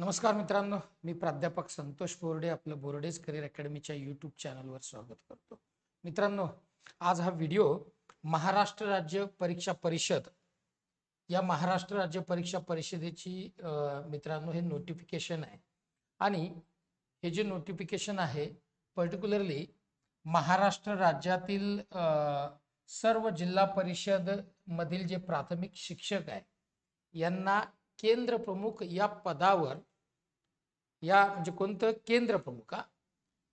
नमस्कार मित्रांनो मी प्राध्यापक संतोष बोर्डे आपलं बोर्डेज करिअर अकॅडमीच्या यूट्यूब चॅनलवर स्वागत करतो मित्रांनो आज हा व्हिडिओ महाराष्ट्र राज्य परीक्षा परिषद या महाराष्ट्र राज्य परीक्षा परिषदेची मित्रांनो हे नोटिफिकेशन आहे आणि हे जे नोटिफिकेशन आहे पर्टिक्युलरली महाराष्ट्र राज्यातील सर्व जिल्हा परिषद मधील जे प्राथमिक शिक्षक आहे यांना केंद्र प्रमुख या पदावर या म्हणजे कोणतं केंद्र प्रमुख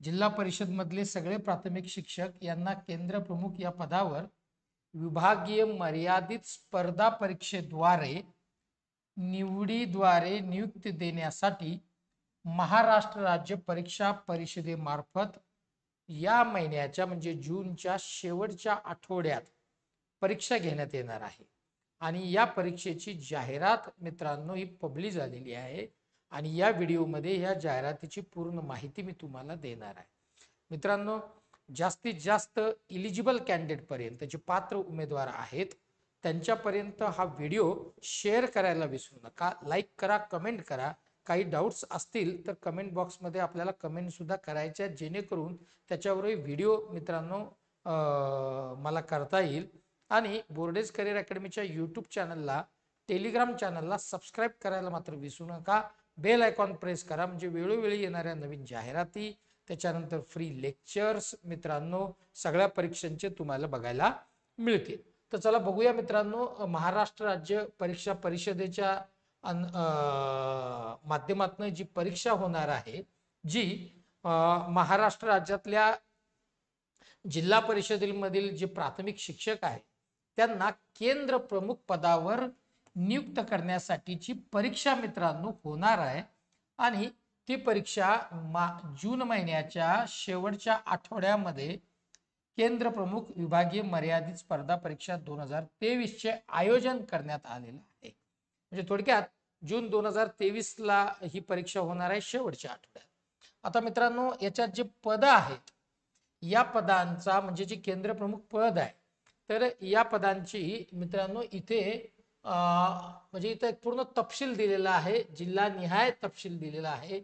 जिल्हा परिषद मधले सगळे प्राथमिक शिक्षक यांना केंद्र प्रमुख या पदावर विभागीय मर्यादित स्पर्धा परीक्षेद्वारे निवडीद्वारे नियुक्ती देण्यासाठी महाराष्ट्र राज्य परीक्षा परिषदेमार्फत या महिन्याच्या म्हणजे जूनच्या शेवटच्या आठवड्यात परीक्षा घेण्यात येणार आहे आणि या परीक्षेची जाहिरात मित्रांनो ही पब्लिश झालेली आहे आणि या व्हिडिओमध्ये ह्या जाहिरातीची पूर्ण माहिती मी तुम्हाला देणार आहे मित्रांनो जास्तीत जास्त इलिजिबल कॅन्डिडेटपर्यंत जे पात्र उमेदवार आहेत त्यांच्यापर्यंत हा व्हिडिओ शेअर करायला विसरू नका लाईक करा कमेंट करा काही डाऊट्स असतील तर कमेंट बॉक्समध्ये आपल्याला कमेंटसुद्धा सुद्धा आहेत जेणेकरून त्याच्यावरही व्हिडिओ मित्रांनो मला करता येईल आणि बोर्डेज करिअर अकॅडमीच्या यूट्यूब चॅनलला टेलिग्राम चॅनलला सबस्क्राईब करायला मात्र विसरू नका बेल आयकॉन प्रेस करा म्हणजे वेळोवेळी येणाऱ्या नवीन जाहिराती त्याच्यानंतर फ्री लेक्चर्स मित्रांनो सगळ्या परीक्षांचे तुम्हाला बघायला मिळतील तर चला बघूया मित्रांनो महाराष्ट्र राज्य परीक्षा परिषदेच्या माध्यमातून जी परीक्षा होणार आहे जी महाराष्ट्र राज्यातल्या जिल्हा परिषदेमधील जे प्राथमिक शिक्षक आहेत त्यांना केंद्र प्रमुख पदावर नियुक्त करण्यासाठीची परीक्षा मित्रांनो होणार आहे आणि ती परीक्षा मा जून महिन्याच्या शेवटच्या आठवड्यामध्ये केंद्र प्रमुख विभागीय मर्यादित स्पर्धा परीक्षा दोन हजार तेवीसचे आयोजन करण्यात आलेलं आहे म्हणजे थोडक्यात जून दोन हजार तेवीसला ही परीक्षा होणार आहे शेवटच्या आठवड्यात आता मित्रांनो याच्यात जे पदं आहेत या पदांचा म्हणजे जे केंद्रप्रमुख पद आहे तर या पदांची मित्रांनो इथे म्हणजे इथं एक पूर्ण तपशील दिलेला आहे जिल्हा निहाय तपशील दिलेला आहे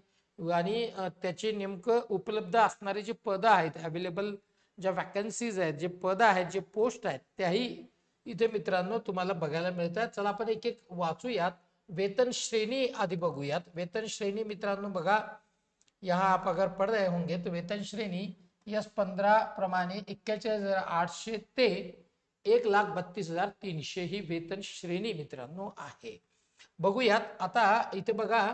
आणि त्याचे नेमकं उपलब्ध असणारे जे पद आहेत अवेलेबल ज्या वॅकन्सीज आहेत जे पद आहेत जे पोस्ट आहेत त्याही इथे मित्रांनो तुम्हाला बघायला मिळतात चला आपण एक एक वाचूयात वेतन श्रेणी आधी बघूयात वेतन श्रेणी मित्रांनो बघा अगर पगार पडदे होंगे तो वेतन श्रेणी यस पंधरा प्रमाणे एक्केचाळीस हजार आठशे ते एक लाख बत्तीस हजार तीनशे ही वेतन श्रेणी मित्रांनो आहे बघूयात आता इथे बघा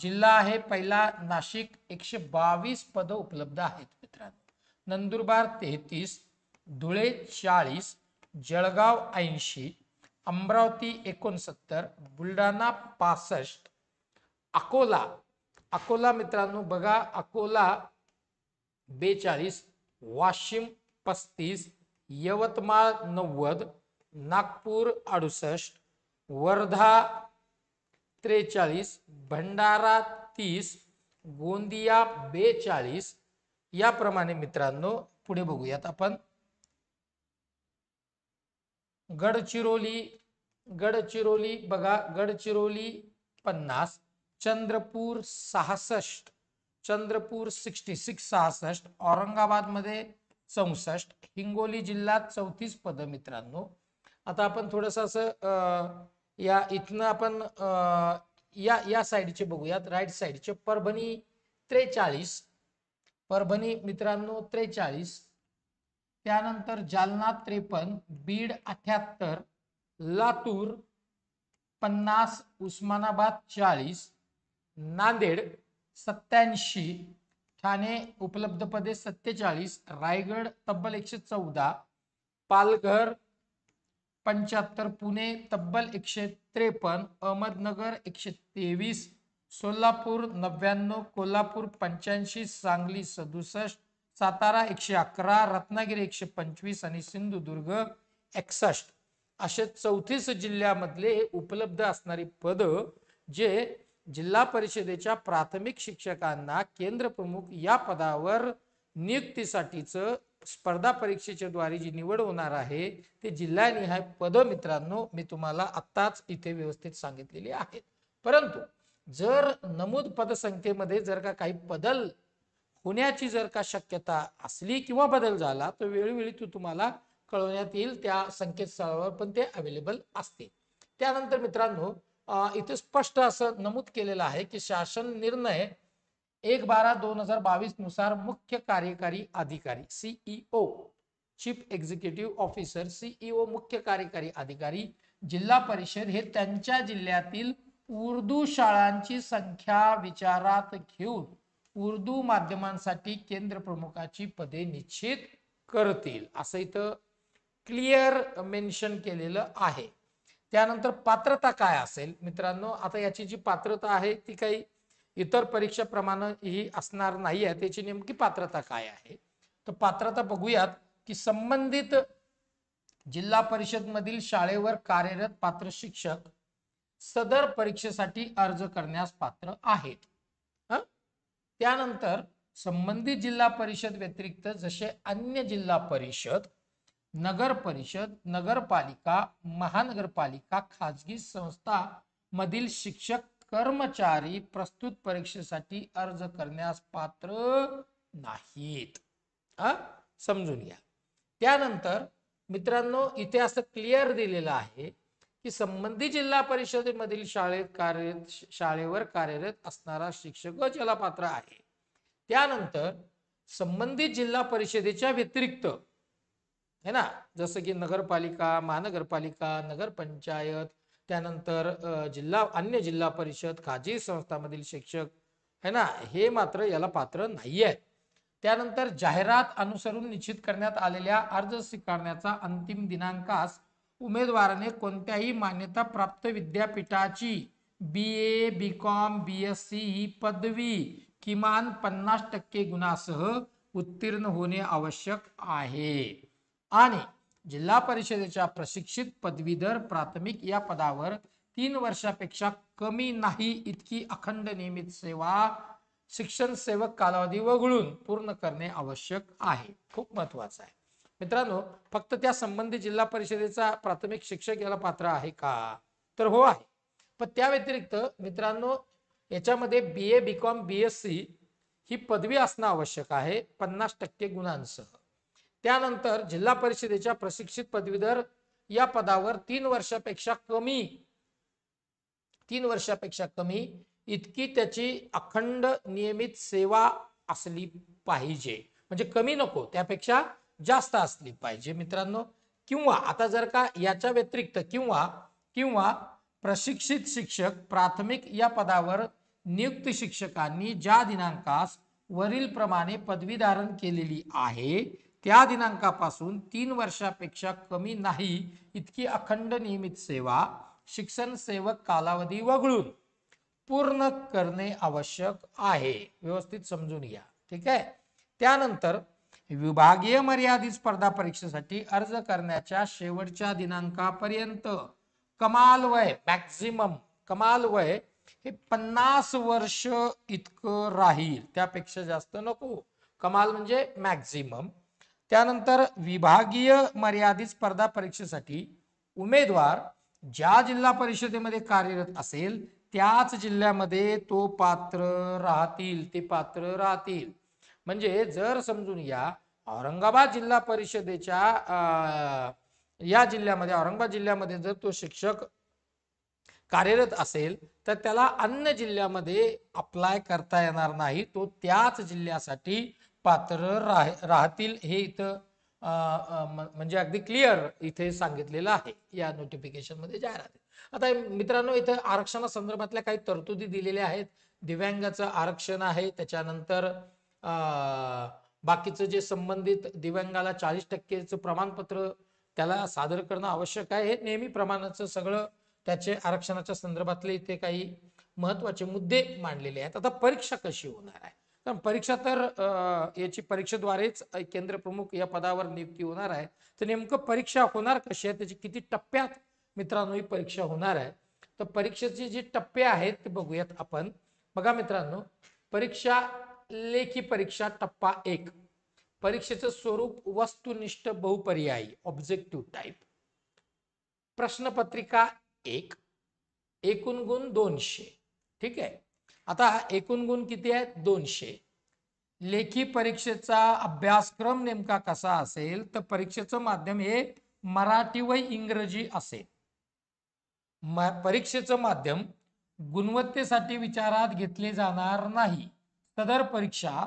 जिल्हा आहे पहिला नाशिक एकशे बावीस पद उपलब्ध आहेत मित्रांनो नंदुरबार तेहतीस धुळे चाळीस जळगाव ऐंशी अमरावती एकोणसत्तर बुलढाणा पासष्ट अकोला अकोला मित्रांनो बघा अकोला बेचाळीस वाशिम पस्तीस यवतमाळ नव्वद नागपूर अडुसष्ट वर्धा त्रेचाळीस भंडारा तीस गोंदिया बेचाळीस याप्रमाणे मित्रांनो पुढे बघूयात आपण गडचिरोली गडचिरोली बघा गडचिरोली पन्नास चंद्रपूर सहासष्ट चंद्रपूर सिक्स्टी सिक्स सहासष्ट औरंगाबादमध्ये चौसष्ट हिंगोली जिल्हा चौतीस पद मित्रांनो आता आपण थोडस असं या इथनं आपण या या साईडचे बघूयात राईट साईडचे परभणी त्रेचाळीस परभणी मित्रांनो त्रेचाळीस त्यानंतर जालना त्रेपन्न बीड अठ्याहत्तर लातूर पन्नास उस्मानाबाद चाळीस नांदेड सत्याऐंशी ठाणे उपलब्ध पदे सत्तेचाळीस रायगड तब्बल एकशे चौदा पालघर पंच्याहत्तर पुणे तब्बल एकशे त्रेपन्न अहमदनगर एकशे तेवीस सोलापूर नव्याण्णव कोल्हापूर पंच्याऐंशी सांगली सदुसष्ट सातारा एकशे अकरा रत्नागिरी एकशे पंचवीस आणि सिंधुदुर्ग एकसष्ट असे चौतीस जिल्ह्यामधले उपलब्ध असणारी पद जे जिल्हा परिषदेच्या प्राथमिक शिक्षकांना केंद्र प्रमुख या पदावर नियुक्तीसाठीचं स्पर्धा परीक्षेच्या द्वारे जी निवड होणार आहे ते जिल्हानिहाय पद मित्रांनो मी तुम्हाला आत्ताच इथे व्यवस्थित सांगितलेली आहे परंतु जर नमूद पदसंख्येमध्ये जर का काही बदल होण्याची जर का शक्यता असली किंवा बदल झाला तर वेळोवेळी तू तुम्हाला कळवण्यात येईल त्या संकेतस्थळावर पण ते अवेलेबल असते त्यानंतर मित्रांनो इथे स्पष्ट असं नमूद केलेलं आहे की शासन निर्णय एक बारा दोन हजार बावीस नुसार मुख्य कार्यकारी अधिकारी CEO chief executive officer CEO मुख्य कार्यकारी अधिकारी जिल्हा परिषद हे त्यांच्या जिल्ह्यातील उर्दू शाळांची संख्या विचारात घेऊन उर्दू माध्यमांसाठी केंद्र प्रमुखाची पदे निश्चित करतील असं इथं क्लिअर मेन्शन केलेलं आहे त्यानंतर पात्रता काय असेल मित्रांनो आता याची जी पात्रता आहे ती काही इतर परीक्षेप्रमाणे ही असणार नाही आहे त्याची नेमकी पात्रता काय आहे तर पात्रता बघूयात की संबंधित जिल्हा परिषद मधील शाळेवर कार्यरत पात्र शिक्षक सदर परीक्षेसाठी अर्ज करण्यास पात्र आहेत त्यानंतर संबंधित जिल्हा परिषद व्यतिरिक्त जसे अन्य जिल्हा परिषद नगर परिषद नगरपालिका महानगरपालिका खाजगी संस्था मधील शिक्षक कर्मचारी प्रस्तुत परीक्षेसाठी अर्ज करण्यास पात्र नाहीत अ समजून घ्या त्यानंतर मित्रांनो इथे असं क्लिअर दिलेलं आहे की संबंधित जिल्हा परिषदेमधील शाळेत कार्यरत शाळेवर कार्यरत असणारा शिक्षक ज्याला पात्र आहे त्यानंतर संबंधित जिल्हा परिषदेच्या व्यतिरिक्त है ना जसं की नगरपालिका महानगरपालिका नगरपंचायत त्यानंतर जिल्हा अन्य जिल्हा परिषद खाजगी संस्थांमधील शिक्षक है ना हे मात्र याला पात्र नाही आहेत त्यानंतर जाहिरात अनुसरून निश्चित करण्यात आलेल्या अर्ज स्वीकारण्याचा अंतिम दिनांकास उमेदवाराने कोणत्याही मान्यता प्राप्त विद्यापीठाची B A B Com B S C ही पदवी किमान पन्नास टक्के गुणासह उत्तीर्ण होणे आवश्यक आहे आणि जिल्हा परिषदेच्या प्रशिक्षित पदवीधर प्राथमिक या पदावर तीन वर्षापेक्षा कमी नाही इतकी अखंड नियमित सेवा शिक्षण सेवक कालावधी वगळून पूर्ण करणे आवश्यक आहे खूप महत्वाचं आहे मित्रांनो फक्त त्या संबंधित जिल्हा परिषदेचा प्राथमिक शिक्षक याला पात्र आहे का तर हो आहे पण त्या व्यतिरिक्त मित्रांनो याच्यामध्ये B A B Com B S C ही पदवी असणं आवश्यक आहे पन्नास टक्के गुणांसह त्यानंतर जिल्हा परिषदेच्या प्रशिक्षित पदवीधर या पदावर तीन वर्षापेक्षा कमी तीन वर्षापेक्षा कमी इतकी त्याची अखंड नियमित सेवा असली पाहिजे म्हणजे कमी नको त्यापेक्षा जास्त असली पाहिजे मित्रांनो किंवा आता जर का याच्या व्यतिरिक्त किंवा किंवा प्रशिक्षित शिक्षक प्राथमिक या पदावर नियुक्त शिक्षकांनी ज्या दिनांकास वरील प्रमाणे पदवी धारण केलेली आहे त्या दिनांकापासून तीन वर्षापेक्षा कमी नाही इतकी अखंड नियमित सेवा शिक्षण सेवक कालावधी वगळून पूर्ण करणे आवश्यक आहे व्यवस्थित समजून घ्या ठीक आहे त्यानंतर विभागीय मर्यादित स्पर्धा परीक्षेसाठी अर्ज करण्याच्या शेवटच्या दिनांकापर्यंत कमाल वय मॅक्झिमम कमाल वय हे पन्नास वर्ष इतकं राहील त्यापेक्षा जास्त नको कमाल म्हणजे मॅक्झिमम त्यानंतर विभागीय मर्यादित स्पर्धा परीक्षेसाठी उमेदवार ज्या जिल्हा परिषदेमध्ये कार्यरत असेल त्याच जिल्ह्यामध्ये तो पात्र राहतील ते पात्र राहतील म्हणजे जर समजून या औरंगाबाद जिल्हा परिषदेच्या या जिल्ह्यामध्ये औरंगाबाद जिल्ह्यामध्ये जर तो शिक्षक कार्यरत असेल तर त्याला अन्य जिल्ह्यामध्ये अप्लाय करता येणार नाही तो त्याच जिल्ह्यासाठी पात्र राह राहतील हे इथं म्हणजे अगदी क्लिअर इथे सांगितलेलं आहे या नोटिफिकेशन मध्ये जाहिरात आता मित्रांनो इथं आरक्षणा संदर्भातल्या काही तरतुदी दिलेल्या आहेत दिव्यांगाचं आरक्षण आहे त्याच्यानंतर बाकीचं जे संबंधित दिव्यांगाला चाळीस टक्केचं प्रमाणपत्र त्याला सादर करणं आवश्यक आहे हे नेहमी प्रमाणाचं सगळं त्याचे आरक्षणाच्या संदर्भातले इथे काही महत्वाचे मुद्दे मांडलेले आहेत आता परीक्षा कशी होणार आहे परीक्षा तर याची परीक्षेद्वारेच केंद्र प्रमुख या पदावर नियुक्ती होणार आहे तर नेमकं परीक्षा होणार कशी आहे त्याची किती टप्प्यात मित्रांनो ही परीक्षा होणार आहे तर परीक्षेचे जे टप्पे आहेत ते बघूयात आपण बघा मित्रांनो परीक्षा लेखी परीक्षा टप्पा एक परीक्षेचं स्वरूप वस्तुनिष्ठ बहुपर्यायी ऑब्जेक्टिव्ह टाईप प्रश्नपत्रिका एक एकूण गुण दोनशे ठीक आहे आता एकूण गुण किती आहेत दोनशे लेखी परीक्षेचा अभ्यासक्रम नेमका कसा असेल तर परीक्षेचं माध्यम हे मराठी व इंग्रजी असेल परीक्षेचं माध्यम गुणवत्तेसाठी विचारात घेतले जाणार नाही सदर परीक्षा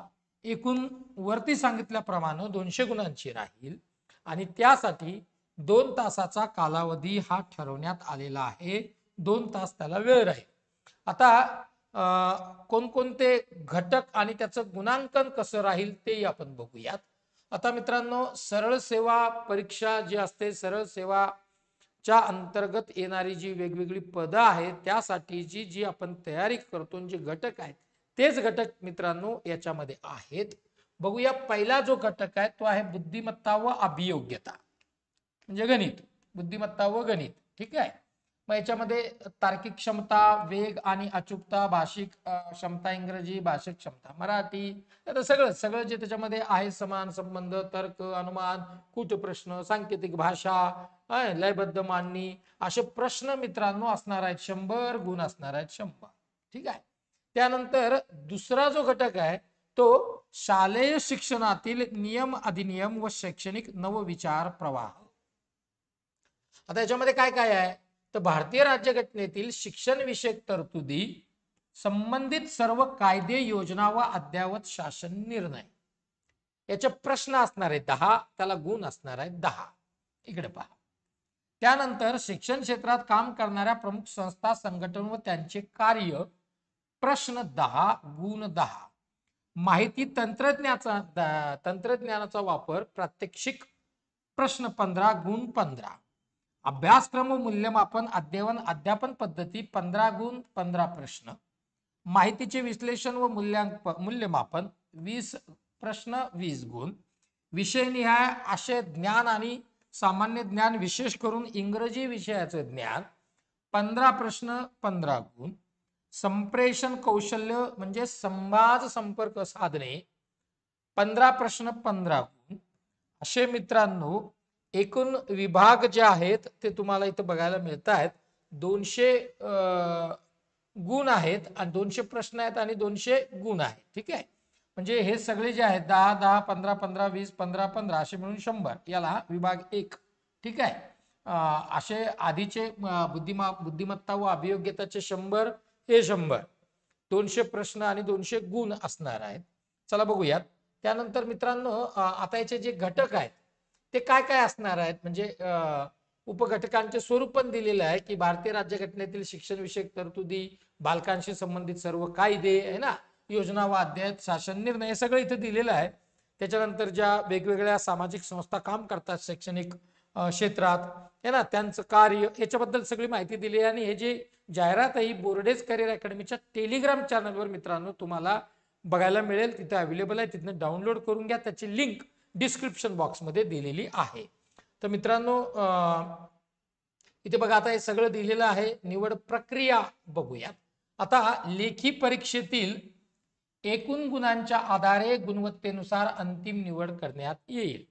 एकूण वरती सांगितल्याप्रमाणे दोनशे गुणांची राहील आणि त्यासाठी दोन तासाचा कालावधी हा ठरवण्यात आलेला आहे दोन तास त्याला वेळ राहील आता कोणकोणते घटक आणि त्याचं गुणांकन कसं राहील तेही आपण बघूयात आता मित्रांनो सरळ सेवा परीक्षा जी असते सरळ सेवा च्या अंतर्गत येणारी जी वेगवेगळी पदं आहेत त्यासाठीची जी आपण तयारी करतो जे घटक आहेत तेच घटक मित्रांनो याच्यामध्ये आहेत बघूया पहिला जो घटक आहे तो आहे बुद्धिमत्ता व अभियोग्यता म्हणजे गणित बुद्धिमत्ता व गणित ठीक आहे मग याच्यामध्ये तार्किक क्षमता वेग आणि अचूकता भाषिक क्षमता इंग्रजी भाषिक क्षमता मराठी आता सगळं सगळं जे त्याच्यामध्ये आहे समान संबंध तर्क अनुमान कुट प्रश्न सांकेतिक भाषा लयबद्ध मांडणी असे प्रश्न मित्रांनो असणार आहेत शंभर गुण असणार आहेत शंभर ठीक आहे त्यानंतर दुसरा जो घटक आहे तो शालेय शिक्षणातील नियम अधिनियम व शैक्षणिक नवविचार प्रवाह आता याच्यामध्ये काय काय आहे तर भारतीय राज्यघटनेतील शिक्षणविषयक तरतुदी संबंधित सर्व कायदे योजना व अद्यावत शासन निर्णय याचे प्रश्न असणार आहे दहा त्याला गुण असणार आहे दहा इकडे पहा त्यानंतर शिक्षण क्षेत्रात काम करणाऱ्या प्रमुख संस्था संघटन व त्यांचे कार्य प्रश्न दहा गुण दहा माहिती तंत्रज्ञाचा तंत्रज्ञानाचा वापर प्रात्यक्षिक प्रश्न पंधरा गुण पंधरा अभ्यासक्रम मूल्यमापन अध्ययन अध्यापन पद्धती पंधरा गुण पंधरा प्रश्न माहितीचे विश्लेषण व मूल्यांक मूल्यमापन वीस प्रश्न वीस गुण विषयनिहाय असे ज्ञान आणि सामान्य ज्ञान विशेष करून इंग्रजी विषयाचे ज्ञान पंधरा प्रश्न पंधरा गुण संप्रेषण कौशल्य म्हणजे संवाद संपर्क साधने पंधरा प्रश्न पंधरा गुण असे मित्रांनो एकूण विभाग जे आहेत ते तुम्हाला इथं बघायला मिळत आहेत दोनशे गुण आहेत आणि दोनशे प्रश्न आहेत आणि दोनशे गुण आहेत ठीक आहे म्हणजे हे सगळे जे आहेत दहा दहा पंधरा पंधरा वीस पंधरा पंधरा असे मिळून शंभर याला विभाग एक ठीक आहे असे आधीचे बुद्धिमा बुद्धिमत्ता व अभियोग्यताचे शंभर हे शंभर दोनशे प्रश्न आणि दोनशे गुण असणार आहेत चला बघूयात त्यानंतर मित्रांनो आता याचे जे घटक आहेत ते काय काय असणार आहेत म्हणजे उपघटकांचे स्वरूप पण दिलेलं आहे की भारतीय राज्यघटनेतील शिक्षण विषयक तरतुदी बालकांशी संबंधित सर्व कायदे आहे ना योजना व शासन निर्णय हे सगळं इथे दिलेलं आहे त्याच्यानंतर ज्या वेगवेगळ्या सामाजिक संस्था काम करतात शैक्षणिक क्षेत्रात आहे ना त्यांचं कार्य याच्याबद्दल सगळी माहिती दिली आहे आणि हे जे जाहिरात आहे ही बोर्डेज करिअर अकॅडमीच्या टेलिग्राम चॅनलवर मित्रांनो तुम्हाला बघायला मिळेल तिथे अवेलेबल आहे तिथनं डाउनलोड करून घ्या त्याची लिंक डिस्क्रिप्शन बॉक्समध्ये दिलेली आहे तर मित्रांनो इथे बघा आता हे सगळं दिलेलं आहे निवड प्रक्रिया बघूयात आता लेखी परीक्षेतील एकूण गुणांच्या आधारे गुणवत्तेनुसार अंतिम निवड करण्यात येईल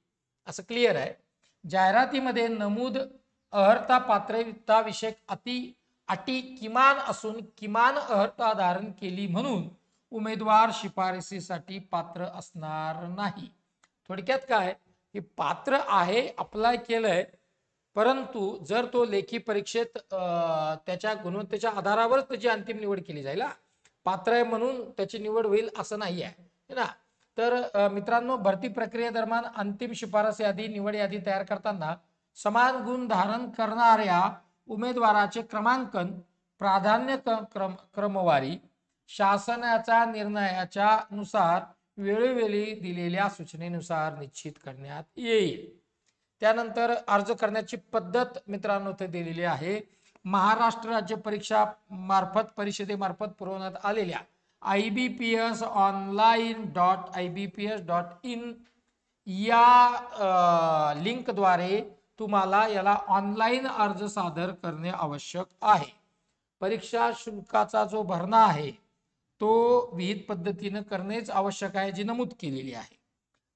असं क्लिअर आहे जाहिरातीमध्ये नमूद अर्हता पात्रता विषयक अति अटी किमान असून किमान अर्हता धारण केली म्हणून उमेदवार शिफारसीसाठी पात्र असणार नाही थोडक्यात काय की पात्र आहे अप्लाय केलंय परंतु जर तो लेखी परीक्षेत त्याच्या गुणवत्तेच्या आधारावर त्याची अंतिम निवड केली जाईल पात्र आहे म्हणून त्याची निवड होईल असं नाही आहे ना तर मित्रांनो भरती प्रक्रियेदरम्यान अंतिम शिफारस यादी निवड यादी तयार करताना समान गुण धारण करणाऱ्या उमेदवाराचे क्रमांकन प्राधान्य क्रम क्रमवारी शासनाच्या निर्णयाच्या नुसार वेळोवेळी दिलेल्या सूचनेनुसार निश्चित करण्यात येईल त्यानंतर अर्ज करण्याची पद्धत मित्रांनो ते दिलेली आहे महाराष्ट्र राज्य परीक्षा मार्फत परिषदेमार्फत पुरवण्यात आलेल्या I B P S online dot I B P S dot in या लिंकद्वारे तुम्हाला याला ऑनलाईन अर्ज सादर करणे आवश्यक आहे परीक्षा शुल्काचा जो भरणा आहे तो विहित पद्धतीनं करणेच आवश्यक आहे जी नमूद केलेली आहे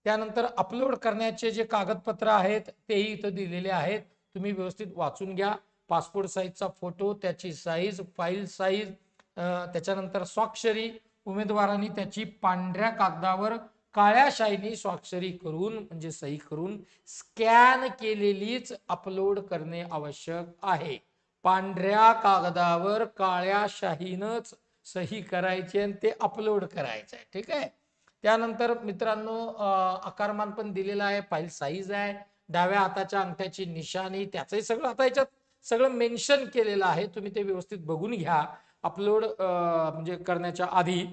त्यानंतर अपलोड करण्याचे जे कागदपत्र आहेत तेही इथं दिलेले आहेत तुम्ही व्यवस्थित वाचून घ्या पासपोर्ट साईजचा फोटो त्याची साईज फाईल साईज त्याच्यानंतर स्वाक्षरी उमेदवारांनी त्याची पांढऱ्या कागदावर काळ्या शाईने स्वाक्षरी करून म्हणजे सही करून स्कॅन केलेलीच अपलोड करणे आवश्यक आहे पांढऱ्या कागदावर काळ्या शाहीनच सही करायची आणि ते अपलोड करायचं आहे ठीक आहे त्यानंतर मित्रांनो आकारमान पण दिलेला आहे फाईल साईज आहे डाव्या हाताच्या अंगठ्याची निशाणी त्याचंही सगळं आता याच्यात सगळं मेन्शन केलेलं आहे तुम्ही ते व्यवस्थित बघून घ्या अपलोड म्हणजे करण्याच्या आधी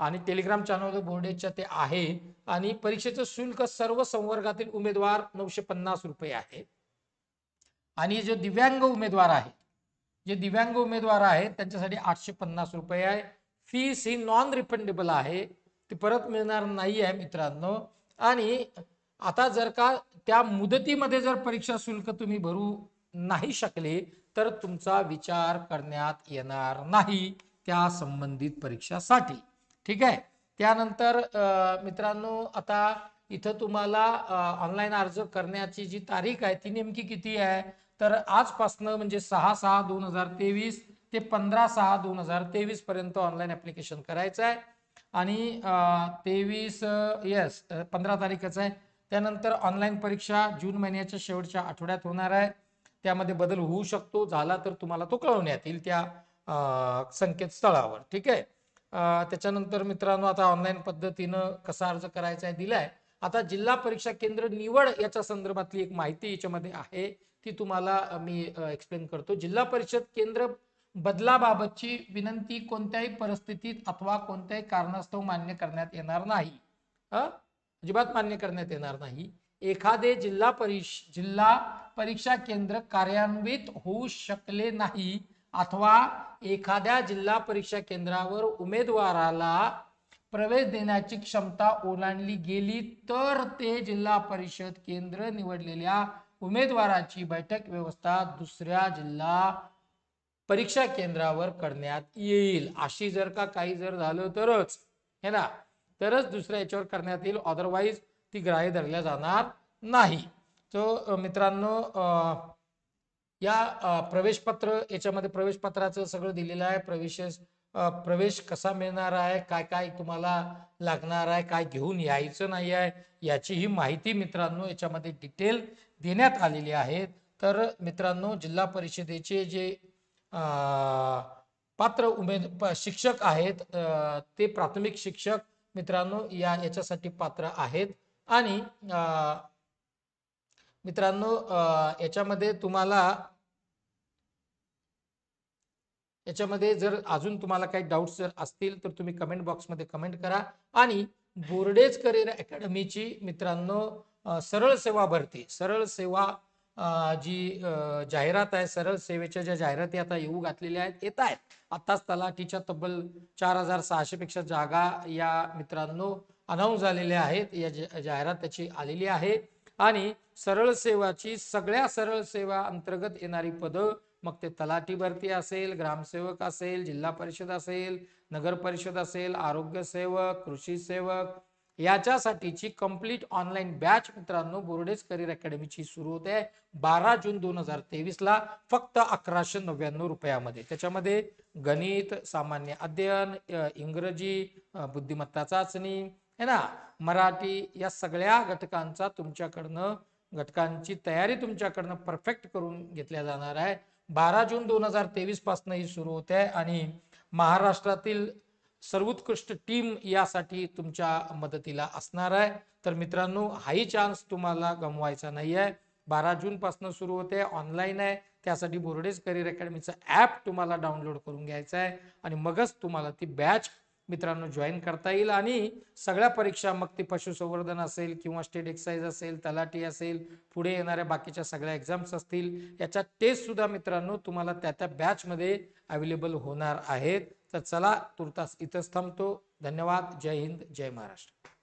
आणि टेलिग्राम चॅनल बोर्डेच्या ते आहे आणि परीक्षेचं शुल्क सर्व संवर्गातील उमेदवार नऊशे पन्नास रुपये आहे आणि जो दिव्यांग उमेदवार आहे जे दिव्यांग उमेदवार आहेत त्यांच्यासाठी आठशे पन्नास रुपये आहे फीस ही नॉन रिफंडेबल आहे ती परत मिळणार नाही आहे मित्रांनो आणि आता जर का त्या मुदतीमध्ये जर परीक्षा शुल्क तुम्ही भरू नाही शकले तर तुमचा विचार करण्यात येणार नाही त्या संबंधित परीक्षासाठी ठीक आहे त्यानंतर मित्रांनो आता इथं तुम्हाला ऑनलाईन अर्ज करण्याची जी तारीख आहे ती नेमकी किती आहे तर आजपासनं म्हणजे सहा सहा दोन हजार तेवीस ते पंधरा सहा दोन हजार तेवीस पर्यंत ऑनलाईन ऍप्लिकेशन करायचं आहे आणि तेवीस येस पंधरा तारीखचं आहे त्यानंतर ऑनलाईन परीक्षा जून महिन्याच्या शेवटच्या आठवड्यात होणार आहे त्यामध्ये बदल होऊ शकतो झाला तर तुम्हाला तो कळवण्यात येईल त्या संकेतस्थळावर ठीक आहे त्याच्यानंतर मित्रांनो आता ऑनलाईन पद्धतीनं कसा अर्ज करायचा आहे दिलाय आता जिल्हा परीक्षा केंद्र निवड याच्या संदर्भातली एक माहिती याच्यामध्ये आहे ती तुम्हाला मी एक्सप्लेन करतो जिल्हा परिषद केंद्र बदलाबाबतची विनंती कोणत्याही परिस्थितीत अथवा कोणत्याही कारणास्तव मान्य करण्यात येणार नाही अजिबात मान्य करण्यात येणार नाही एखादे जिल्हा परिष जिल्हा परीक्षा केंद्र कार्यान्वित होऊ शकले नाही अथवा एखाद्या जिल्हा परीक्षा केंद्रावर उमेदवाराला प्रवेश देण्याची क्षमता ओलांडली गेली तर ते जिल्हा परिषद केंद्र निवडलेल्या उमेदवाराची बैठक व्यवस्था दुसऱ्या जिल्हा परीक्षा केंद्रावर करण्यात येईल अशी जर का काही जर झालं तरच हे ना तरच दुसऱ्या याच्यावर करण्यात येईल अदरवाईज ती ग्राह्य धरल्या जाणार नाही तो मित्रांनो या प्रवेशपत्र याच्यामध्ये प्रवेशपत्राचं सगळं दिलेलं आहे प्रवेश प्रवेश कसा मिळणार आहे काय काय तुम्हाला लागणार आहे काय घेऊन यायचं नाही आहे याचीही माहिती मित्रांनो याच्यामध्ये डिटेल देण्यात आलेली आहे तर मित्रांनो जिल्हा परिषदेचे जे पात्र उमेद शिक्षक आहेत ते प्राथमिक शिक्षक मित्रांनो या याच्यासाठी पात्र आहेत आणि मित्रांनो याच्यामध्ये तुम्हाला याच्यामध्ये जर अजून तुम्हाला काही डाऊट्स जर असतील तर तुम्ही कमेंट बॉक्समध्ये कमेंट करा आणि बोर्डेज करिअर अकॅडमीची मित्रांनो सरळ सेवा भरती सरळ सेवा जी जाहिरात आहे सरळ सेवेच्या ज्या जाहिराती आता येऊ घातलेल्या आहेत येत आहेत आत्ताच तलाठीच्या तब्बल चार हजार सहाशेपेक्षा जागा या मित्रांनो अनाऊन्स झालेल्या आहेत या जाहिरात त्याची आलेली आहे आणि सरळ सेवाची सगळ्या सरळ सेवा अंतर्गत येणारी पदं मग ते तलाठी भरती असेल ग्रामसेवक असेल जिल्हा परिषद असेल नगर परिषद असेल आरोग्य सेवक कृषी सेवक याच्यासाठीची कम्प्लीट ऑनलाईन बॅच मित्रांनो बोर्डेज करिअर अकॅडमीची सुरू होते बारा जून दोन हजार तेवीस ला फक्त अकराशे नव्याण्णव रुपयामध्ये त्याच्यामध्ये गणित सामान्य अध्ययन इंग्रजी बुद्धिमत्ता चाचणी है ना मराठी या सगळ्या घटकांचा तुमच्याकडनं घटकांची तयारी तुमच्याकडनं परफेक्ट करून घेतल्या जाणार आहे बारा जून दोन हजार तेवीस पासून ही सुरू होते आहे आणि महाराष्ट्रातील सर्वोत्कृष्ट टीम यासाठी तुमच्या मदतीला असणार आहे तर मित्रांनो हाही चान्स तुम्हाला गमवायचा नाही आहे बारा जून पासून सुरू होते ऑनलाईन आहे त्यासाठी बोर्डेज करिअर अकॅडमीचं ऍप तुम्हाला डाउनलोड करून घ्यायचं आहे आणि मगच तुम्हाला ती बॅच मित्रांनो जॉईन करता येईल आणि सगळ्या परीक्षा मग ती पशुसंवर्धन असेल किंवा स्टेट एक्साईज असेल तलाठी असेल पुढे येणाऱ्या बाकीच्या सगळ्या एक्झाम्स असतील याच्या टेस्ट सुद्धा मित्रांनो तुम्हाला त्या त्या बॅचमध्ये अवेलेबल होणार आहेत तर चला तुर्तास इथंच थांबतो धन्यवाद जय हिंद जय महाराष्ट्र